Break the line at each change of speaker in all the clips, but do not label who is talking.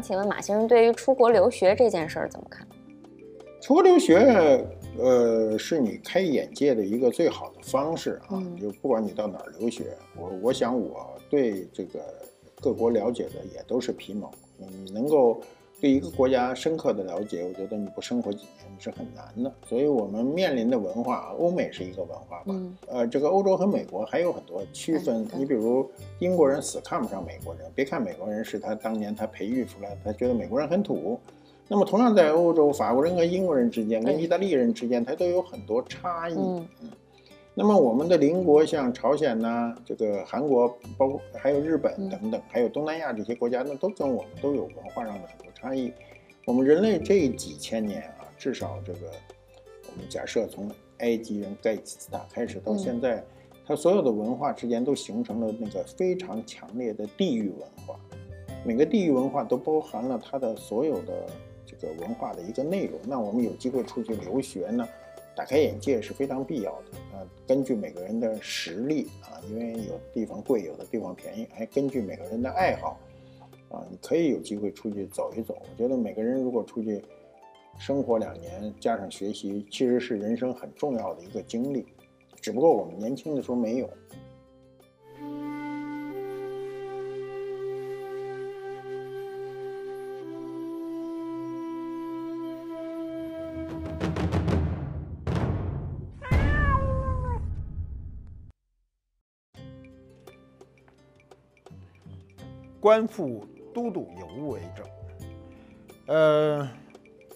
请问马先生对于出国留学这件事怎么看？出国留学，呃，是你开眼界的一个最好的方式啊！就不管你到哪儿留学，我我想我对这个各国了解的也都是皮毛，你能够。对一个国家深刻的了解，我觉得你不生活几年是很难的。所以，我们面临的文化，欧美是一个文化吧？呃，这个欧洲和美国还有很多区分。你比如英国人死看不上美国人，别看美国人是他当年他培育出来，他觉得美国人很土。那么，同样在欧洲，法国人和英国人之间，跟意大利人之间，他都有很多差异。那么我们的邻国像朝鲜呢，这个韩国，包括还有日本等等，还有东南亚这些国家，那都跟我们都有文化上的很多差异。我们人类这几千年啊，至少这个，我们假设从埃及人盖茨塔开始到现在，它所有的文化之间都形成了那个非常强烈的地域文化。每个地域文化都包含了它的所有的这个文化的一个内容。那我们有机会出去留学呢？打开眼界是非常必要的。呃，根据每个人的实力啊，因为有地方贵，有的地方便宜，还根据每个人的爱好，啊，你可以有机会出去走一走。我觉得每个人如果出去生活两年，加上学习，其实是人生很重要的一个经历。只不过我们年轻的时候没有。官复都督有无为证？呃，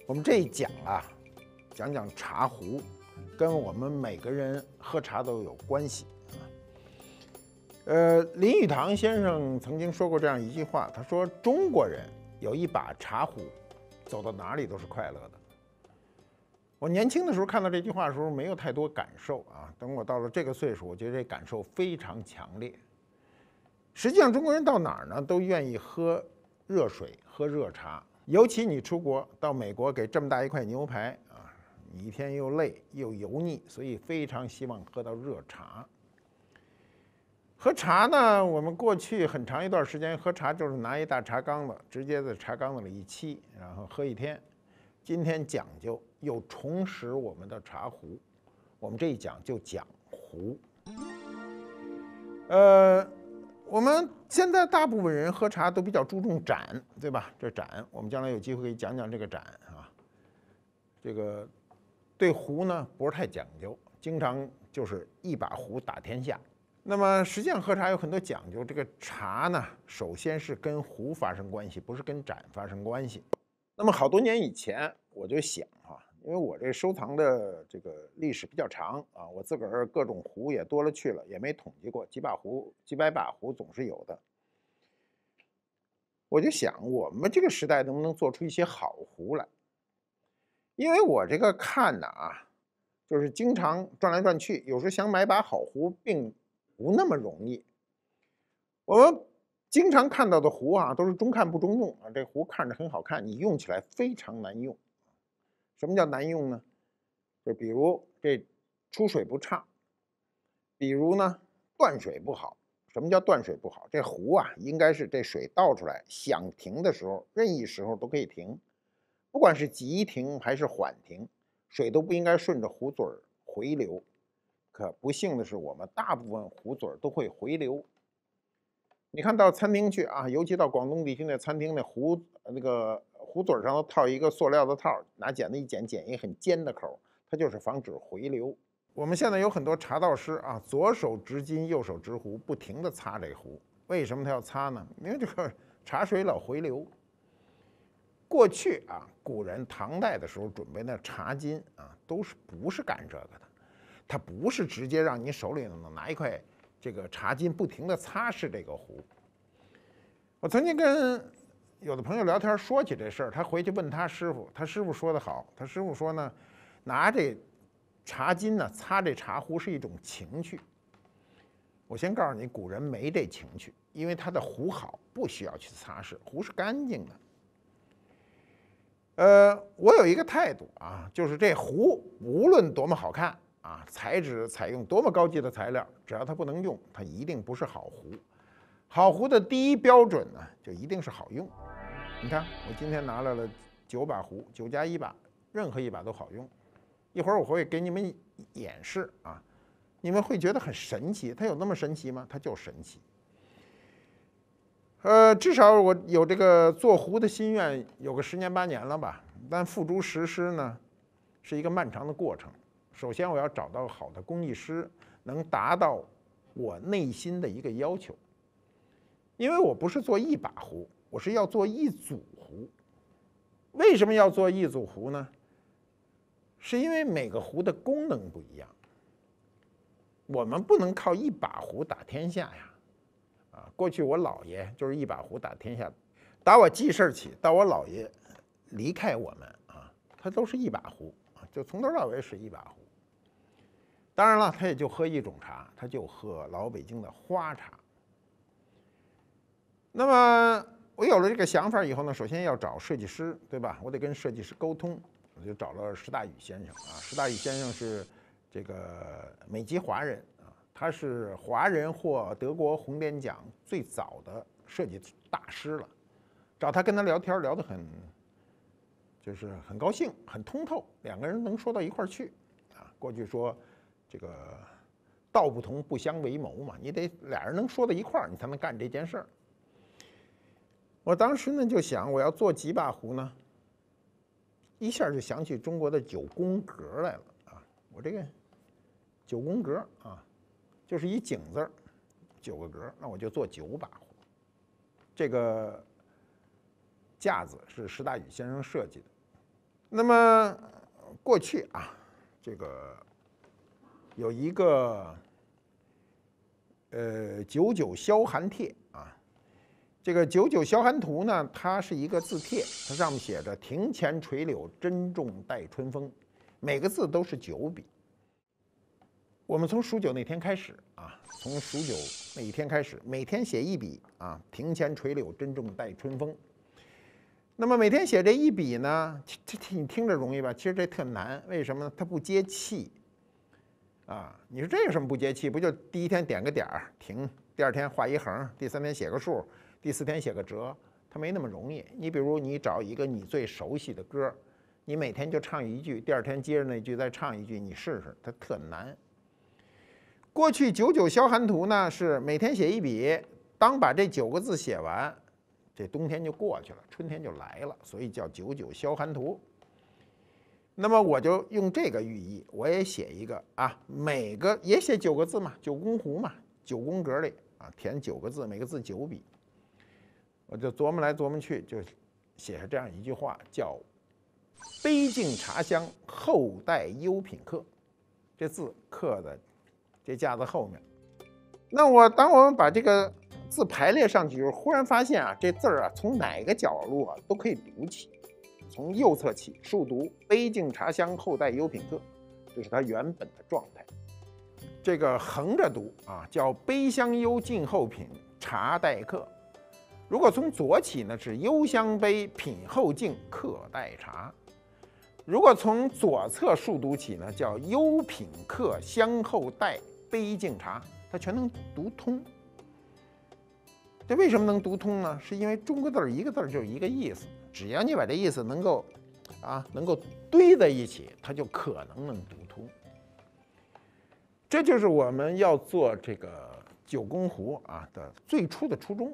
我们这一讲啊，讲讲茶壶，跟我们每个人喝茶都有关系啊。呃，林语堂先生曾经说过这样一句话，他说：“中国人有一把茶壶，走到哪里都是快乐的。”我年轻的时候看到这句话的时候没有太多感受啊，等我到了这个岁数，我觉得这感受非常强烈。实际上，中国人到哪儿呢，都愿意喝热水，喝热茶。尤其你出国到美国，给这么大一块牛排啊，你一天又累又油腻，所以非常希望喝到热茶。喝茶呢，我们过去很长一段时间喝茶就是拿一大茶缸子，直接在茶缸子里一沏，然后喝一天。今天讲究又重拾我们的茶壶，我们这一讲就讲壶。呃。我们现在大部分人喝茶都比较注重盏，对吧？这盏，我们将来有机会给讲讲这个盏啊。这个对壶呢，不是太讲究，经常就是一把壶打天下。那么实际上喝茶有很多讲究，这个茶呢，首先是跟壶发生关系，不是跟盏发生关系。那么好多年以前，我就想啊。因为我这收藏的这个历史比较长啊，我自个儿各种壶也多了去了，也没统计过，几把壶、几百把壶总是有的。我就想，我们这个时代能不能做出一些好壶来？因为我这个看呢啊，就是经常转来转去，有时候想买把好壶，并不那么容易。我们经常看到的壶啊，都是中看不中用啊，这壶看着很好看，你用起来非常难用。什么叫难用呢？就比如这出水不畅，比如呢断水不好。什么叫断水不好？这壶啊，应该是这水倒出来想停的时候，任意时候都可以停，不管是急停还是缓停，水都不应该顺着壶嘴儿回流。可不幸的是，我们大部分壶嘴儿都会回流。你看到餐厅去啊，尤其到广东地区那餐厅那壶那个。壶嘴上头套一个塑料的套，拿剪子一剪，剪一个很尖的口，它就是防止回流。我们现在有很多茶道师啊，左手执金，右手执壶，不停地擦这壶。为什么他要擦呢？因为这个茶水老回流。过去啊，古人唐代的时候准备那茶巾啊，都是不是干这个的，他不是直接让你手里拿一块这个茶巾不停地擦拭这个壶。我曾经跟。有的朋友聊天说起这事儿，他回去问他师傅，他师傅说的好，他师傅说呢，拿这茶巾呢擦这茶壶是一种情趣。我先告诉你，古人没这情趣，因为他的壶好，不需要去擦拭，壶是干净的。呃，我有一个态度啊，就是这壶无论多么好看啊，材质采用多么高级的材料，只要它不能用，它一定不是好壶。好壶的第一标准呢，就一定是好用。你看，我今天拿来了九把壶，九加一把，任何一把都好用。一会儿我会给你们演示啊，你们会觉得很神奇。它有那么神奇吗？它就神奇。呃，至少我有这个做壶的心愿，有个十年八年了吧。但付诸实施呢，是一个漫长的过程。首先，我要找到好的工艺师，能达到我内心的一个要求。因为我不是做一把壶。我是要做一组壶，为什么要做一组壶呢？是因为每个壶的功能不一样，我们不能靠一把壶打天下呀，啊，过去我姥爷就是一把壶打天下，打我记事儿起到我姥爷离开我们啊，他都是一把壶，就从头到尾是一把壶。当然了，他也就喝一种茶，他就喝老北京的花茶。那么。我有了这个想法以后呢，首先要找设计师，对吧？我得跟设计师沟通。我就找了石大宇先生啊，石大宇先生是这个美籍华人啊，他是华人获德国红点奖最早的设计大师了。找他，跟他聊天聊得很，就是很高兴，很通透，两个人能说到一块儿去啊。过去说这个道不同不相为谋嘛，你得俩人能说到一块儿，你才能干这件事儿。我当时呢就想，我要做几把壶呢？一下就想起中国的九宫格来了啊！我这个九宫格啊，就是一井字九个格，那我就做九把壶。这个架子是石大宇先生设计的。那么过去啊，这个有一个呃“九九消寒帖”。这个《九九霄寒图》呢，它是一个字帖，它上面写着“庭前垂柳珍重待春风”，每个字都是九笔。我们从数九那天开始啊，从数九那一天开始，每天写一笔啊，“庭前垂柳珍重待春风”。那么每天写这一笔呢，这这你听着容易吧？其实这特难，为什么呢？它不接气啊！你说这有什么不接气？不就第一天点个点儿停，第二天画一横，第三天写个数？第四天写个折，它没那么容易。你比如你找一个你最熟悉的歌，你每天就唱一句，第二天接着那句再唱一句，你试试，它特难。过去九九消寒图呢是每天写一笔，当把这九个字写完，这冬天就过去了，春天就来了，所以叫九九消寒图。那么我就用这个寓意，我也写一个啊，每个也写九个字嘛，九宫图嘛，九宫格里啊填九个字，每个字九笔。我就琢磨来琢磨去，就写下这样一句话，叫“杯敬茶香，后代优品客”。这字刻在这架子后面。那我当我们把这个字排列上去的忽然发现啊，这字儿啊，从哪个角落啊都可以读起。从右侧起竖读“杯敬茶香，后代优品客”，这是它原本的状态。这个横着读啊，叫“杯香优敬后品茶待客”。如果从左起呢，是幽香杯品后敬客待茶；如果从左侧竖读起呢，叫幽品客香后待杯敬茶。它全能读通。这为什么能读通呢？是因为中国字儿一个字儿就是一个意思，只要你把这意思能够，啊，能够堆在一起，它就可能能读通。这就是我们要做这个九宫壶啊的最初的初衷。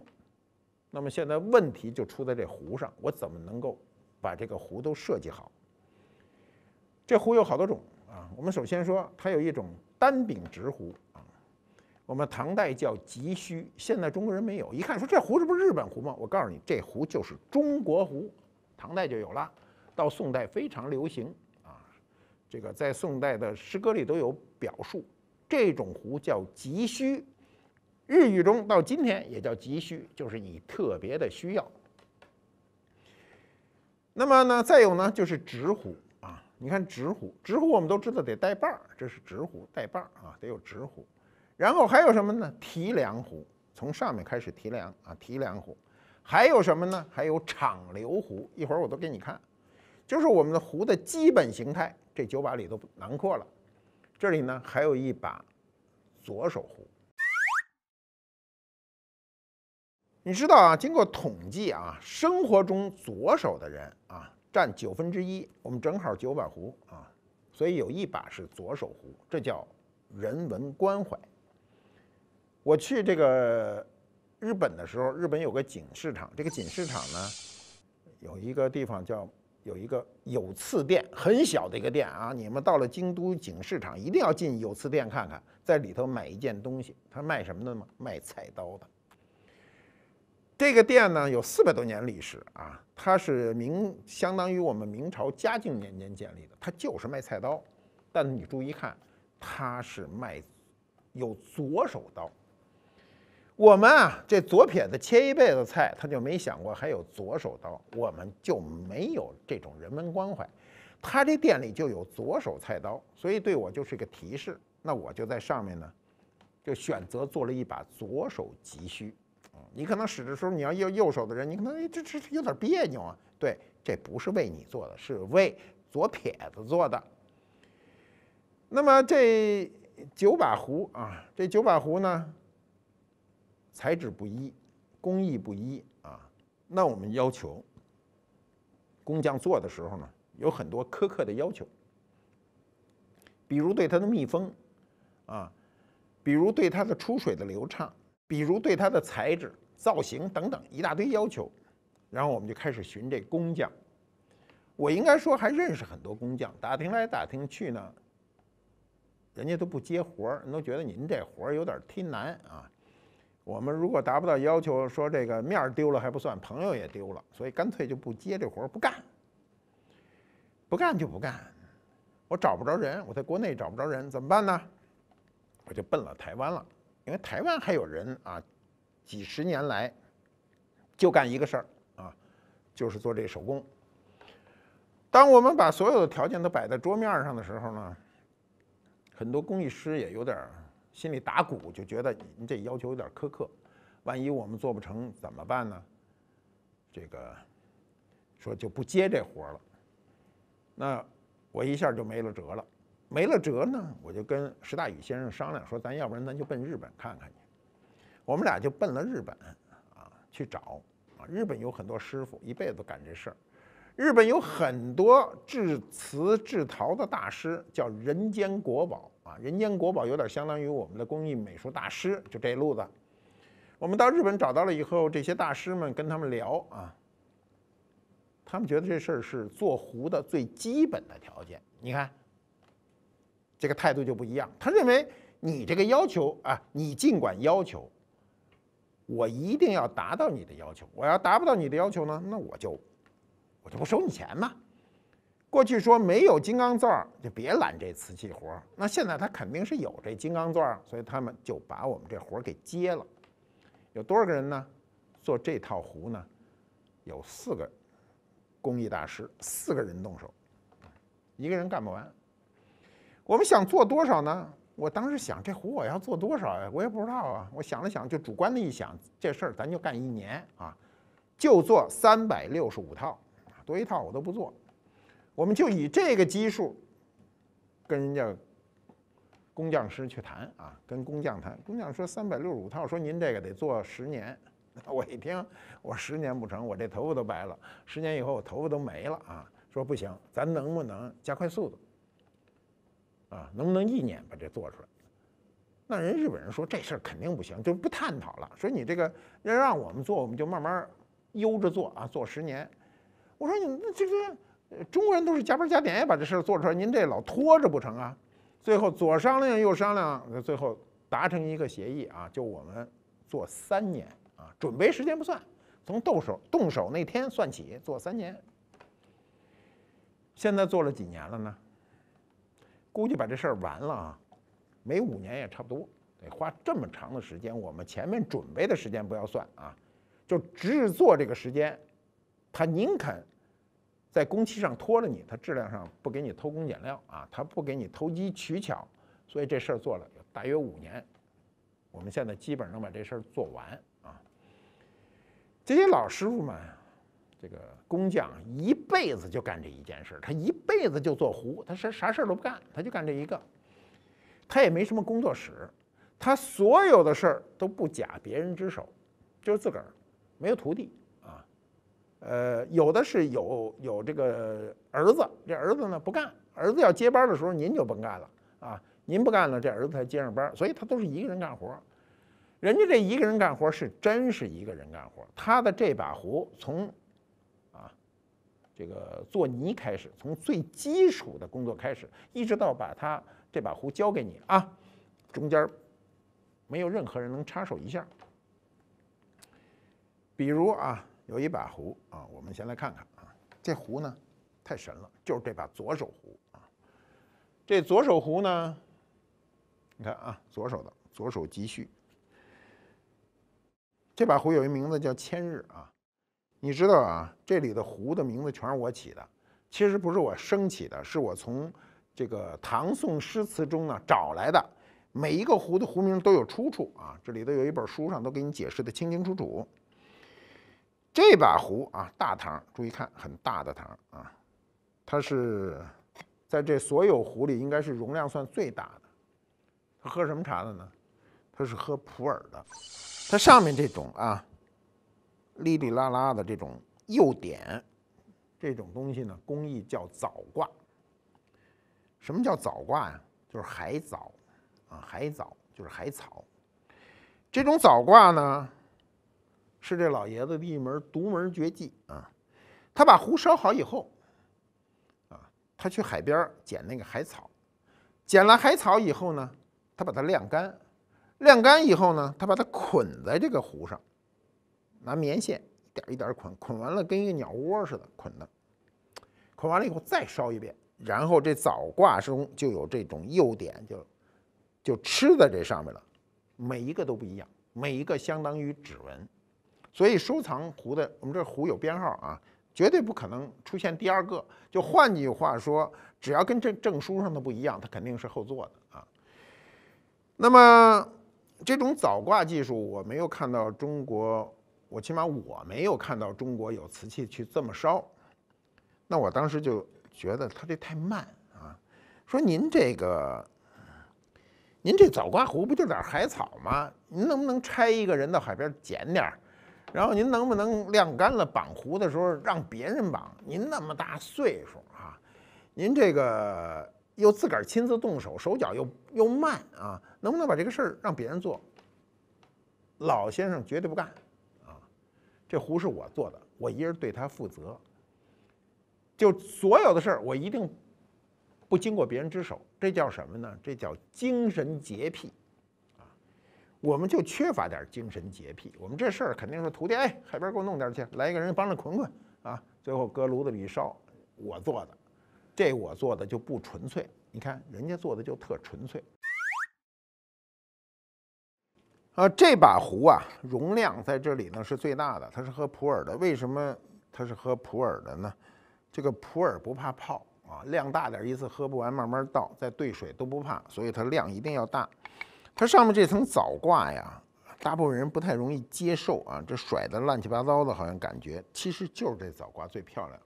那么现在问题就出在这壶上，我怎么能够把这个壶都设计好？这壶有好多种啊。我们首先说，它有一种单柄直壶啊，我们唐代叫急须，现在中国人没有。一看说这壶是不是日本壶吗？我告诉你，这壶就是中国壶，唐代就有了，到宋代非常流行啊。这个在宋代的诗歌里都有表述，这种壶叫急须。日语中到今天也叫急需，就是你特别的需要。那么呢，再有呢就是直壶啊，你看直壶，直壶我们都知道得带把儿，这是直壶带把儿啊，得有直壶。然后还有什么呢？提梁壶，从上面开始提梁啊，提梁壶。还有什么呢？还有敞流壶，一会儿我都给你看，就是我们的壶的基本形态，这九把里都囊括了。这里呢还有一把左手壶。你知道啊？经过统计啊，生活中左手的人啊占九分之一，我们正好九把壶啊，所以有一把是左手壶，这叫人文关怀。我去这个日本的时候，日本有个井市场，这个井市场呢有一个地方叫有一个有刺店，很小的一个店啊。你们到了京都井市场一定要进有刺店看看，在里头买一件东西，他卖什么的吗？卖菜刀的。这个店呢有四百多年历史啊，它是明相当于我们明朝嘉靖年间建立的，它就是卖菜刀，但你注意看，它是卖有左手刀。我们啊这左撇子切一辈子菜，他就没想过还有左手刀，我们就没有这种人文关怀。他这店里就有左手菜刀，所以对我就是一个提示，那我就在上面呢，就选择做了一把左手吉须。你可能使的时候，你要右右手的人，你可能这这有点别扭啊。对，这不是为你做的，是为左撇子做的。那么这九把壶啊，这九把壶呢，材质不一，工艺不一啊。那我们要求工匠做的时候呢，有很多苛刻的要求，比如对它的密封啊，比如对它的出水的流畅。比如对它的材质、造型等等一大堆要求，然后我们就开始寻这工匠。我应该说还认识很多工匠，打听来打听去呢，人家都不接活儿，人都觉得您这活儿有点忒难啊。我们如果达不到要求，说这个面儿丢了还不算，朋友也丢了，所以干脆就不接这活儿不干。不干就不干，我找不着人，我在国内找不着人，怎么办呢？我就奔了台湾了。因为台湾还有人啊，几十年来就干一个事儿啊，就是做这手工。当我们把所有的条件都摆在桌面上的时候呢，很多工艺师也有点心里打鼓，就觉得你这要求有点苛刻，万一我们做不成怎么办呢？这个说就不接这活了。那我一下就没了辙了。没了辙呢，我就跟石大宇先生商量说，咱要不然咱就奔日本看看去。我们俩就奔了日本啊，去找啊。日本有很多师傅一辈子干这事儿，日本有很多制瓷制陶的大师，叫人间国宝啊。人间国宝有点相当于我们的工艺美术大师，就这路子。我们到日本找到了以后，这些大师们跟他们聊啊，他们觉得这事儿是做壶的最基本的条件。你看。这个态度就不一样，他认为你这个要求啊，你尽管要求，我一定要达到你的要求。我要达不到你的要求呢，那我就我就不收你钱嘛。过去说没有金刚钻就别揽这瓷器活，那现在他肯定是有这金刚钻，所以他们就把我们这活给接了。有多少个人呢？做这套壶呢？有四个工艺大师，四个人动手，一个人干不完。我们想做多少呢？我当时想，这壶我要做多少呀？我也不知道啊。我想了想，就主观的一想，这事儿咱就干一年啊，就做三百六十五套多一套我都不做。我们就以这个基数跟人家工匠师去谈啊，跟工匠谈。工匠说三百六十五套，说您这个得做十年。我一听，我十年不成，我这头发都白了，十年以后我头发都没了啊。说不行，咱能不能加快速度？啊，能不能一年把这做出来？那人日本人说这事儿肯定不行，就不探讨了。说你这个要让我们做，我们就慢慢悠着做啊，做十年。我说你这个中国人都是加班加点也把这事做出来，您这老拖着不成啊？最后左商量右商量，最后达成一个协议啊，就我们做三年啊，准备时间不算，从动手动手那天算起，做三年。现在做了几年了呢？估计把这事儿完了啊，没五年也差不多，得花这么长的时间。我们前面准备的时间不要算啊，就制作这个时间，他宁肯在工期上拖着你，他质量上不给你偷工减料啊，他不给你投机取巧，所以这事儿做了大约五年，我们现在基本能把这事儿做完啊。这些老师傅们。这个工匠一辈子就干这一件事，他一辈子就做壶，他啥啥事都不干，他就干这一个，他也没什么工作室，他所有的事儿都不假别人之手，就是自个儿，没有徒弟啊，呃，有的是有有这个儿子，这儿子呢不干，儿子要接班的时候您就甭干了啊，您不干了，这儿子才接上班，所以他都是一个人干活，人家这一个人干活是真是一个人干活，他的这把壶从。这个做泥开始，从最基础的工作开始，一直到把它这把壶交给你啊，中间没有任何人能插手一下。比如啊，有一把壶啊，我们先来看看啊，这壶呢太神了，就是这把左手壶啊，这左手壶呢，你看啊，左手的左手吉续。这把壶有一名字叫千日啊。你知道啊，这里的壶的名字全是我起的，其实不是我生起的，是我从这个唐宋诗词中呢找来的。每一个壶的壶名都有出处啊，这里头有一本书上都给你解释的清清楚楚。这把壶啊，大堂，注意看，很大的堂啊，它是在这所有壶里应该是容量算最大的。它喝什么茶的呢？它是喝普洱的。它上面这种啊。哩哩啦啦的这种釉点，这种东西呢，工艺叫藻挂。什么叫藻挂呀？就是海藻啊，海藻就是海草。这种藻挂呢，是这老爷子的一门独门绝技啊。他把壶烧好以后，啊，他去海边捡那个海草，捡了海草以后呢，他把它晾干，晾干以后呢，他把它捆在这个壶上。拿棉线一点一点捆，捆完了跟一个鸟窝似的捆的，捆完了以后再烧一遍，然后这藻挂中就有这种釉点，就就吃在这上面了，每一个都不一样，每一个相当于指纹，所以收藏壶的我们这壶有编号啊，绝对不可能出现第二个。就换句话说，只要跟这证书上的不一样，它肯定是后做的啊。那么这种藻挂技术，我没有看到中国。我起码我没有看到中国有瓷器去这么烧，那我当时就觉得他这太慢啊！说您这个，您这枣瓜壶不就点儿海草吗？您能不能拆一个人到海边捡点儿，然后您能不能晾干了绑壶的时候让别人绑？您那么大岁数啊，您这个又自个儿亲自动手，手脚又又慢啊，能不能把这个事儿让别人做？老先生绝对不干。这壶是我做的，我一人对他负责。就所有的事儿，我一定不经过别人之手。这叫什么呢？这叫精神洁癖啊！我们就缺乏点精神洁癖。我们这事儿肯定是徒弟，哎，海边给我弄点去，来一个人帮着捆捆啊，最后搁炉子里一烧，我做的，这我做的就不纯粹。你看人家做的就特纯粹。呃，这把壶啊，容量在这里呢是最大的，它是喝普洱的。为什么它是喝普洱的呢？这个普洱不怕泡啊，量大点一次喝不完，慢慢倒再兑水都不怕，所以它量一定要大。它上面这层藻挂呀，大部分人不太容易接受啊，这甩的乱七八糟的，好像感觉，其实就是这藻挂最漂亮。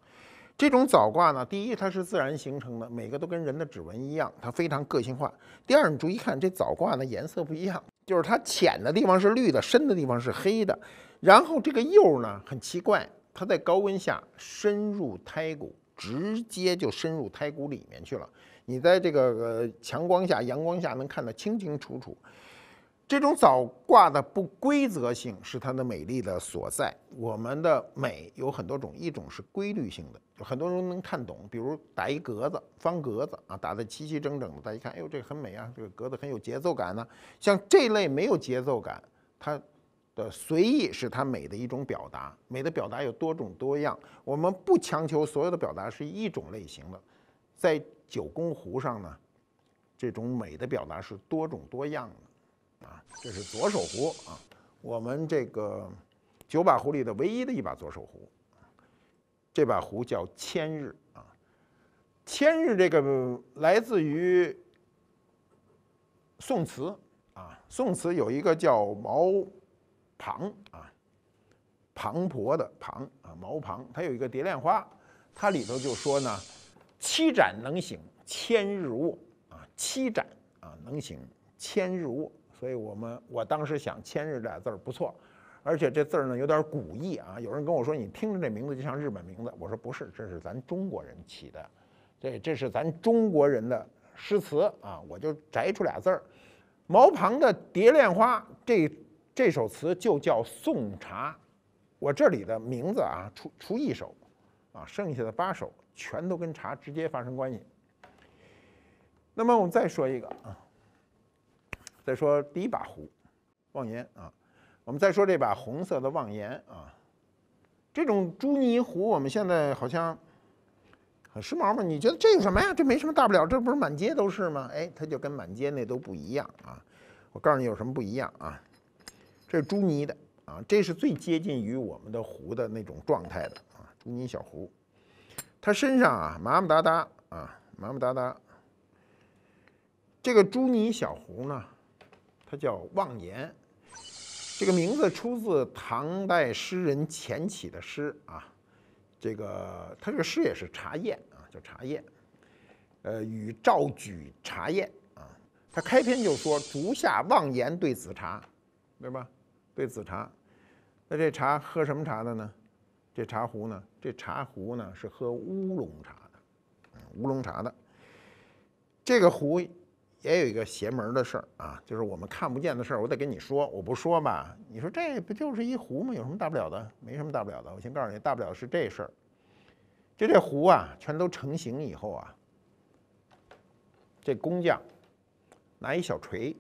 这种藻挂呢，第一它是自然形成的，每个都跟人的指纹一样，它非常个性化。第二，你注意看这藻挂呢，颜色不一样。就是它浅的地方是绿的，深的地方是黑的，然后这个釉呢很奇怪，它在高温下深入胎骨，直接就深入胎骨里面去了。你在这个强光下、阳光下，能看得清清楚楚。这种藻挂的不规则性是它的美丽的所在。我们的美有很多种，一种是规律性的，就很多人能看懂，比如打一格子、方格子啊，打的齐齐整整的，大家一看，哎呦，这个很美啊，这个格子很有节奏感呢。像这类没有节奏感，它的随意是它美的一种表达。美的表达有多种多样，我们不强求所有的表达是一种类型的。在九宫湖上呢，这种美的表达是多种多样的。啊，这是左手壶啊，我们这个九把壶里的唯一的一把左手壶。这把壶叫千日啊，千日这个来自于宋词啊，宋词有一个叫毛庞啊，庞婆的庞啊，毛庞，他有一个《蝶恋花》，它里头就说呢，七盏能醒千日卧啊，七盏啊能醒千日卧。所以我们我当时想“千日”这俩字儿不错，而且这字儿呢有点古意啊。有人跟我说，你听着这名字就像日本名字。我说不是，这是咱中国人起的。对，这是咱中国人的诗词啊。我就摘出俩字儿，毛旁的《蝶恋花》这这首词就叫“送茶”。我这里的名字啊，除除一首啊，剩下的八首全都跟茶直接发生关系。那么我们再说一个啊。再说第一把壶，望岩啊，我们再说这把红色的望岩啊，这种朱泥壶我们现在好像很时髦嘛？你觉得这有什么呀？这没什么大不了，这不是满街都是吗？哎，它就跟满街那都不一样啊！我告诉你有什么不一样啊？这是朱泥的啊，这是最接近于我们的壶的那种状态的啊，朱泥小壶，它身上啊麻麻哒哒啊，麻麻哒哒，这个朱泥小壶呢。它叫望言，这个名字出自唐代诗人钱起的诗啊。这个他这个诗也是茶宴啊，叫茶宴。呃，与赵举茶宴啊。他开篇就说：“足下望言对紫茶，对吧？对紫茶。那这茶喝什么茶的呢？这茶壶呢？这茶壶呢是喝乌龙茶的，乌龙茶的。这个壶。”也有一个邪门的事儿啊，就是我们看不见的事儿，我得跟你说。我不说吧，你说这不就是一壶吗？有什么大不了的？没什么大不了的。我先告诉你，大不了是这事儿。就这壶啊，全都成型以后啊，这工匠拿一小锤，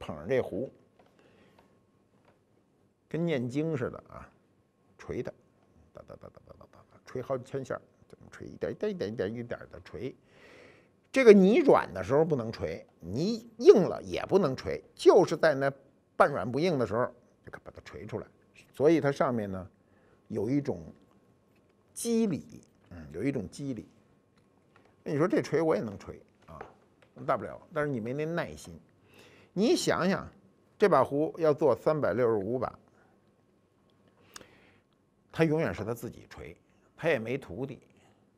捧着这壶，跟念经似的啊，锤它，哒哒哒哒哒哒哒，锤好几千下，怎么锤？一点一点一点一点一点的锤。这个泥软的时候不能锤，泥硬了也不能锤，就是在那半软不硬的时候，就可把它锤出来。所以它上面呢，有一种肌理，嗯，有一种肌理。那你说这锤我也能锤啊，大不了，但是你没那耐心。你想想，这把壶要做三百六十五把，他永远是他自己锤，他也没徒弟。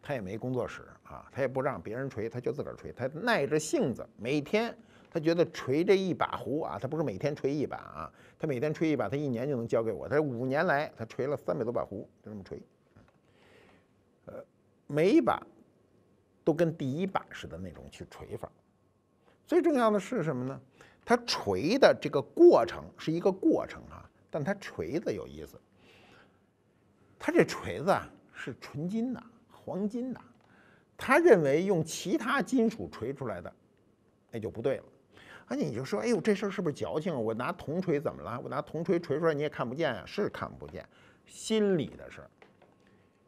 他也没工作室啊，他也不让别人锤，他就自个儿吹。他耐着性子，每天他觉得锤这一把壶啊，他不是每天锤一把啊，他每天锤一把，他一年就能交给我。他五年来，他锤了三百多把壶，就这么锤，呃，每把都跟第一把似的那种去锤法。最重要的是什么呢？他锤的这个过程是一个过程啊，但他锤子有意思。他这锤子啊是纯金的。黄金的，他认为用其他金属锤出来的，那就不对了。啊，你就说，哎呦，这事儿是不是矫情？我拿铜锤怎么了？我拿铜锤锤出来你也看不见啊，是看不见。心理的事儿，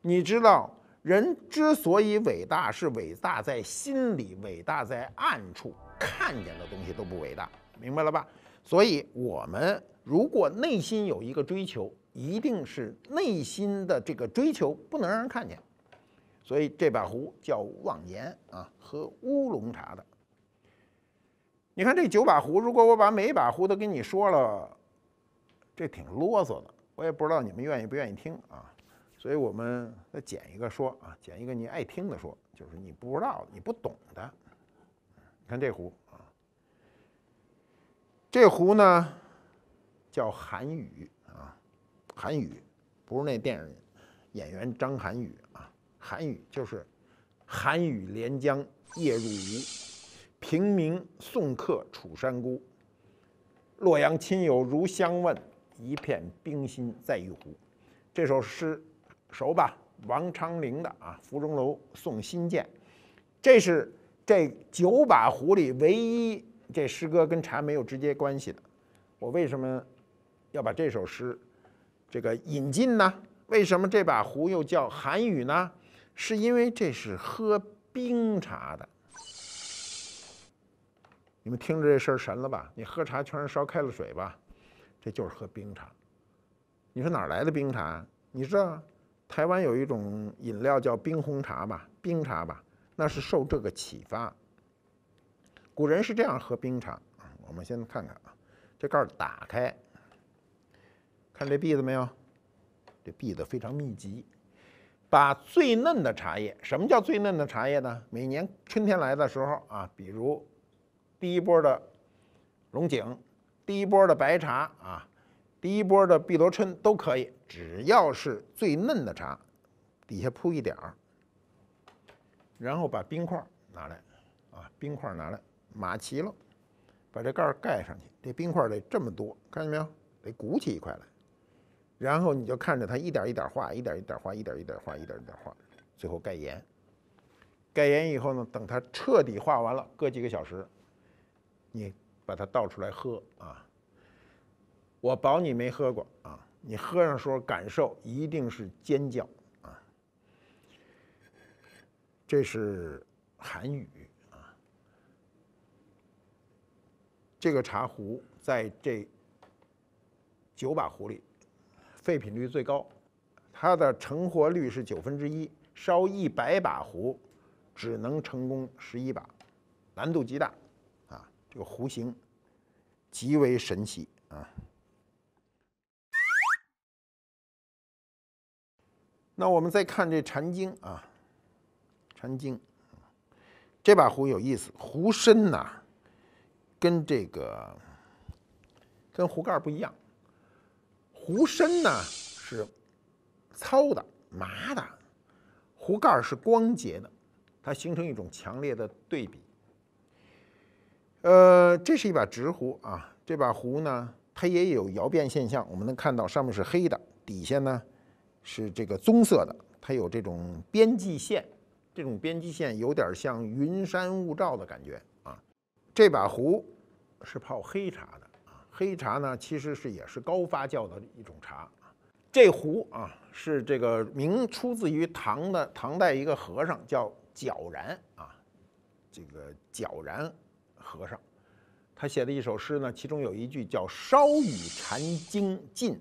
你知道，人之所以伟大，是伟大在心里，伟大在暗处。看见的东西都不伟大，明白了吧？所以，我们如果内心有一个追求，一定是内心的这个追求不能让人看见。所以这把壶叫望岩啊，喝乌龙茶的。你看这九把壶，如果我把每一把壶都跟你说了，这挺啰嗦的，我也不知道你们愿意不愿意听啊。所以我们再捡一个说啊，捡一个你爱听的说，就是你不知道你不懂的。你看这壶啊，这壶呢叫韩语啊，韩语不是那电影演员张涵予啊。韩语就是，寒雨连江夜入吴，平明送客楚山孤。洛阳亲友如相问，一片冰心在玉壶。这首诗熟吧？王昌龄的啊，《芙蓉楼送辛渐》。这是这九把壶里唯一这诗歌跟茶没有直接关系的。我为什么要把这首诗这个引进呢？为什么这把壶又叫寒雨呢？是因为这是喝冰茶的，你们听着这事儿神了吧？你喝茶全是烧开了水吧？这就是喝冰茶。你说哪来的冰茶？你知道台湾有一种饮料叫冰红茶吧？冰茶吧？那是受这个启发。古人是这样喝冰茶我们先看看啊，这盖儿打开，看这篦子没有？这篦子非常密集。把最嫩的茶叶，什么叫最嫩的茶叶呢？每年春天来的时候啊，比如第一波的龙井，第一波的白茶啊，第一波的碧螺春都可以，只要是最嫩的茶，底下铺一点儿，然后把冰块拿来，啊，冰块拿来，码齐了，把这盖儿盖上去，这冰块得这么多，看见没有？得鼓起一块来。然后你就看着它一点一点化，一点一点化，一点一点化，一点一点化，最后盖盐。盖盐以后呢，等它彻底化完了，搁几个小时，你把它倒出来喝啊。我保你没喝过啊，你喝上时候感受一定是尖叫啊。这是韩语啊。这个茶壶在这九把壶里。废品率最高，它的成活率是九分之一，烧一百把壶，只能成功十一把，难度极大，啊，这个壶形极为神奇啊。那我们再看这禅经啊，禅经，这把壶有意思，壶身呐跟这个跟壶盖不一样。壶身呢是糙的麻的，壶盖是光洁的，它形成一种强烈的对比。呃，这是一把直壶啊，这把壶呢，它也有窑变现象，我们能看到上面是黑的，底下呢是这个棕色的，它有这种边际线，这种边际线有点像云山雾罩的感觉啊。这把壶是泡黑茶的。黑茶呢，其实是也是高发酵的一种茶。这壶啊，是这个名出自于唐的唐代一个和尚叫皎然啊，这个皎然和尚，他写的一首诗呢，其中有一句叫“稍雨禅经尽，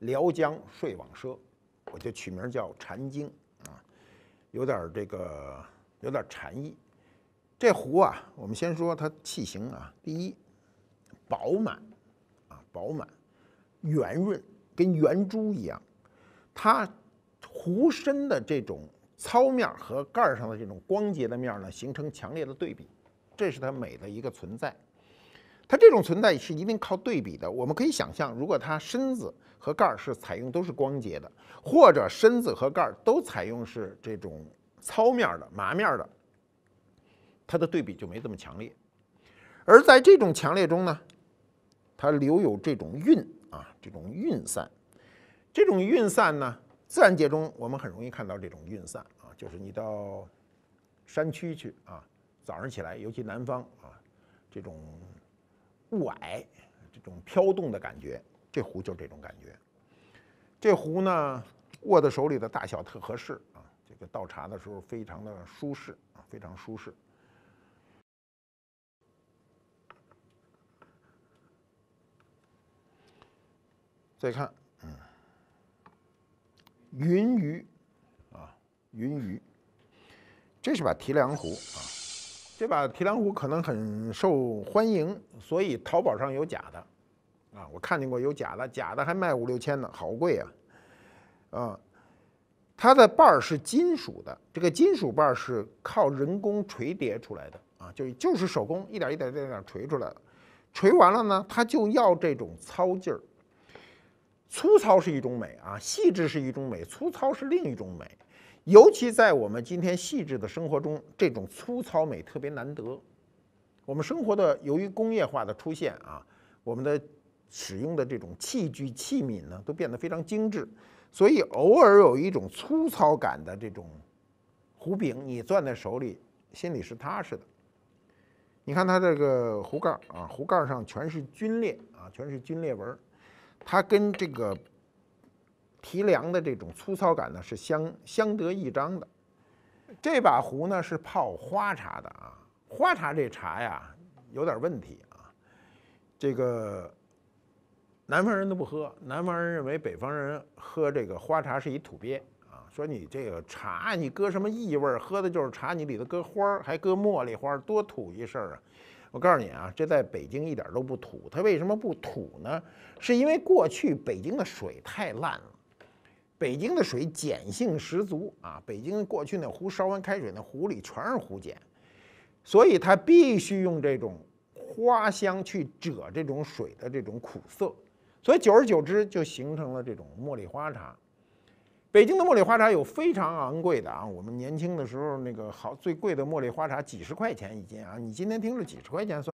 辽江睡网奢”，我就取名叫禅经啊，有点这个有点禅意。这壶啊，我们先说它器型啊，第一饱满。饱满、圆润，跟圆珠一样，它壶身的这种糙面和盖儿上的这种光洁的面儿呢，形成强烈的对比，这是它美的一个存在。它这种存在是一定靠对比的。我们可以想象，如果它身子和盖儿是采用都是光洁的，或者身子和盖儿都采用是这种糙面的、麻面的，它的对比就没这么强烈。而在这种强烈中呢？它留有这种晕啊，这种晕散，这种晕散呢，自然界中我们很容易看到这种晕散啊，就是你到山区去啊，早上起来，尤其南方啊，这种雾霭，这种飘动的感觉，这壶就是这种感觉。这壶呢，握在手里的大小特合适啊，这个倒茶的时候非常的舒适啊，非常舒适。再看，嗯，云鱼啊，云鱼，这是把提梁壶啊。这把提梁壶可能很受欢迎，所以淘宝上有假的啊。我看见过有假的，假的还卖五六千呢，好贵啊！啊，它的把儿是金属的，这个金属把儿是靠人工锤叠出来的啊，就就是手工一点一点一点一点锤出来的。锤完了呢，它就要这种糙劲儿。粗糙是一种美啊，细致是一种美，粗糙是另一种美，尤其在我们今天细致的生活中，这种粗糙美特别难得。我们生活的由于工业化的出现啊，我们的使用的这种器具器皿呢，都变得非常精致，所以偶尔有一种粗糙感的这种壶柄，你攥在手里心里是踏实的。你看它这个壶盖啊，壶盖上全是皲裂啊，全是皲裂纹。它跟这个提梁的这种粗糙感呢是相相得益彰的。这把壶呢是泡花茶的啊，花茶这茶呀有点问题啊。这个南方人都不喝，南方人认为北方人喝这个花茶是一土鳖啊，说你这个茶你搁什么异味儿，喝的就是茶，你里头搁花儿还搁茉莉花，多土一事儿啊。我告诉你啊，这在北京一点都不土。它为什么不土呢？是因为过去北京的水太烂了，北京的水碱性十足啊。北京过去那壶烧完开水，那壶里全是壶碱，所以它必须用这种花香去遮这种水的这种苦涩，所以久而久之就形成了这种茉莉花茶。北京的茉莉花茶有非常昂贵的啊，我们年轻的时候那个好最贵的茉莉花茶几十块钱一斤啊，你今天听着几十块钱算。